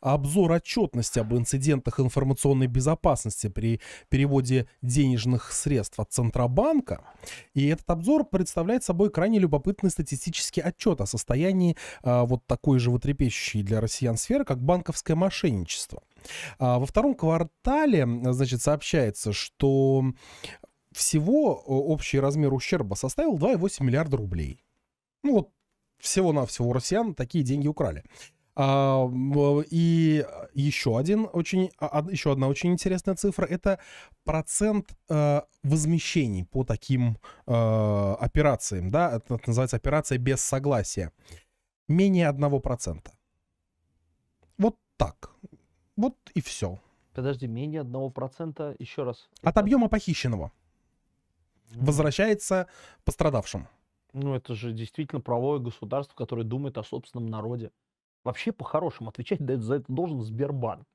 обзор отчетности об инцидентах информационной безопасности при переводе денежных средств от Центробанка. И этот обзор представляет собой крайне любопытный статистический отчет о состоянии а, вот такой же животрепещущей для россиян сферы, как банковское мошенничество. А, во втором квартале, значит, сообщается, что всего общий размер ущерба составил 2,8 миллиарда рублей. Ну вот всего-навсего россиян такие деньги украли. А, и еще, один очень, а, еще одна очень интересная цифра — это процент э, возмещений по таким э, операциям. Да? Это называется операция без согласия. Менее одного процента. Вот так. Вот и все. Подожди, менее одного процента еще раз. От это... объема похищенного возвращается пострадавшим. Ну, это же действительно правовое государство, которое думает о собственном народе. Вообще, по-хорошему, отвечать за это должен Сбербанк.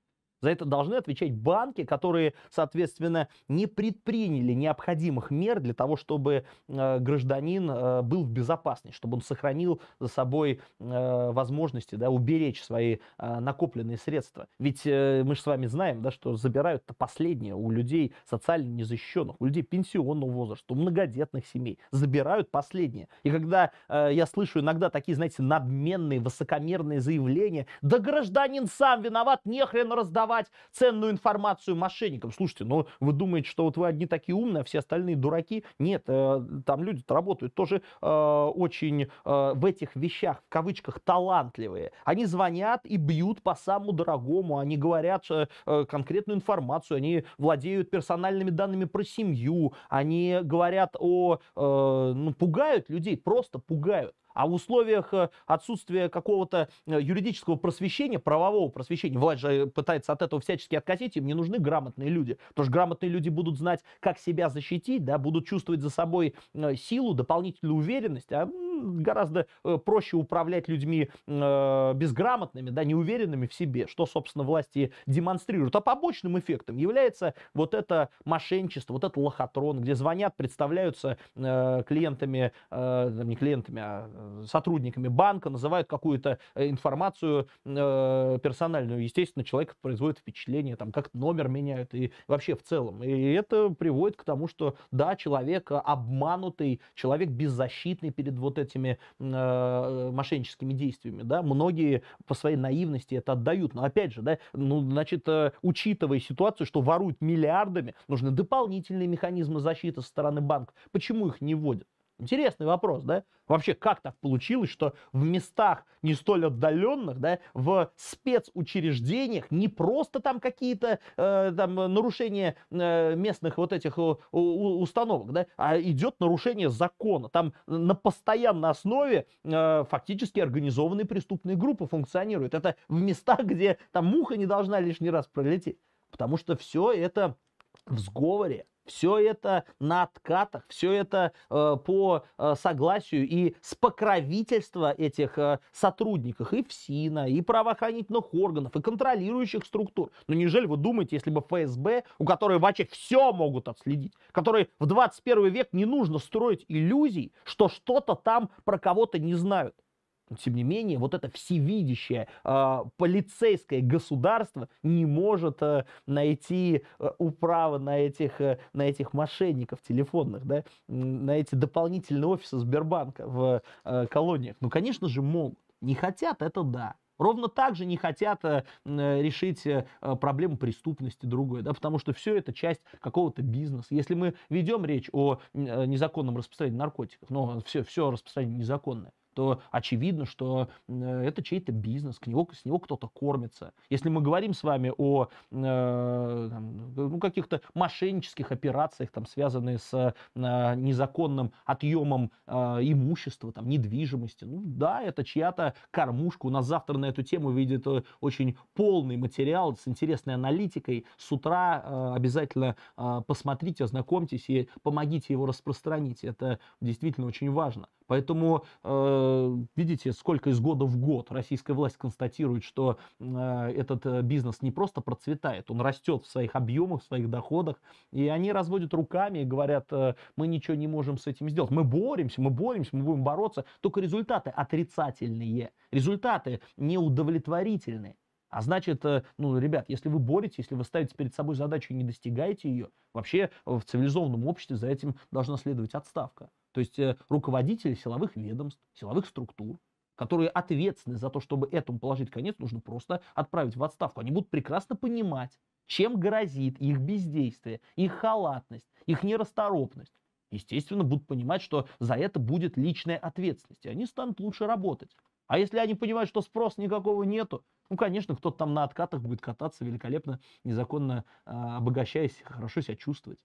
За это должны отвечать банки, которые, соответственно, не предприняли необходимых мер для того, чтобы э, гражданин э, был в безопасности, чтобы он сохранил за собой э, возможности да, уберечь свои э, накопленные средства. Ведь э, мы же с вами знаем, да, что забирают-то последнее у людей социально незащищенных, у людей пенсионного возраста, у многодетных семей. Забирают последнее. И когда э, я слышу иногда такие, знаете, надменные, высокомерные заявления, да гражданин сам виноват, нехрен раздавать давать ценную информацию мошенникам. Слушайте, ну вы думаете, что вот вы одни такие умные, а все остальные дураки? Нет, э, там люди работают тоже э, очень э, в этих вещах, в кавычках, талантливые. Они звонят и бьют по самому дорогому, они говорят конкретную информацию, они владеют персональными данными про семью, они говорят о, ну, пугают людей, просто пугают. А в условиях э, отсутствия какого-то э, юридического просвещения, правового просвещения, власть же э, пытается от этого всячески откатить, им не нужны грамотные люди. Потому что грамотные люди будут знать, как себя защитить, да, будут чувствовать за собой силу, дополнительную уверенность, а гораздо э, проще управлять людьми э, безграмотными, да, неуверенными в себе, что, собственно, власти демонстрируют. А побочным эффектом является вот это мошенничество, вот этот лохотрон, где звонят, представляются э, клиентами, не клиентами, а сотрудниками банка, называют какую-то информацию персональную. Естественно, человек производит впечатление, там, как номер меняют и вообще в целом. И это приводит к тому, что, да, человек обманутый, человек беззащитный перед вот этим этими э, мошенническими действиями, да, многие по своей наивности это отдают. Но опять же, да, ну, значит, э, учитывая ситуацию, что воруют миллиардами, нужны дополнительные механизмы защиты со стороны банков. Почему их не вводят? Интересный вопрос, да? Вообще, как так получилось, что в местах не столь отдаленных, да, в спецучреждениях не просто там какие-то э, там нарушения э, местных вот этих э, у, у, установок, да, а идет нарушение закона. Там на постоянной основе э, фактически организованные преступные группы функционируют. Это в местах, где там муха не должна лишний раз пролететь, потому что все это в сговоре все это на откатах, все это э, по э, согласию и с покровительства этих э, сотрудников и ФСИНа, и правоохранительных органов, и контролирующих структур. Но ну, неужели вы думаете, если бы ФСБ, у которой вообще все могут отследить, которой в 21 век не нужно строить иллюзий, что что-то там про кого-то не знают, тем не менее, вот это всевидящее э, полицейское государство не может э, найти э, а, управа на этих, э, на этих мошенников телефонных, да, на эти дополнительные офисы Сбербанка в э, колониях. Ну, конечно же, могут. Не хотят, это да. Ровно так же не хотят э, э решить э, э, проблему преступности другой, да, потому что все это часть какого-то бизнеса. Если мы ведем речь о э, незаконном распространении наркотиков, но все, все распространение незаконное, то очевидно, что э, это чей-то бизнес, к него, с него кто-то кормится. Если мы говорим с вами о э, ну, каких-то мошеннических операциях, там, связанных с э, незаконным отъемом э, имущества, там, недвижимости, ну да, это чья-то кормушка. У нас завтра на эту тему выйдет э, очень полный материал с интересной аналитикой. С утра э, обязательно э, посмотрите, ознакомьтесь и помогите его распространить. Это действительно очень важно. Поэтому э, видите, сколько из года в год российская власть констатирует, что э, этот э, бизнес не просто процветает, он растет в своих объемах, в своих доходах, и они разводят руками и говорят, мы ничего не можем с этим сделать, мы боремся, мы боремся, мы будем бороться, только результаты отрицательные, результаты неудовлетворительные. А значит, ну, ребят, если вы боретесь, если вы ставите перед собой задачу и не достигаете ее, вообще в цивилизованном обществе за этим должна следовать отставка то есть э, руководители силовых ведомств, силовых структур, которые ответственны за то, чтобы этому положить конец, нужно просто отправить в отставку. Они будут прекрасно понимать, чем грозит их бездействие, их халатность, их нерасторопность. Естественно, будут понимать, что за это будет личная ответственность, и они станут лучше работать. А если они понимают, что спроса никакого нету, ну, конечно, кто-то там на откатах будет кататься великолепно, незаконно э, обогащаясь, хорошо себя чувствовать.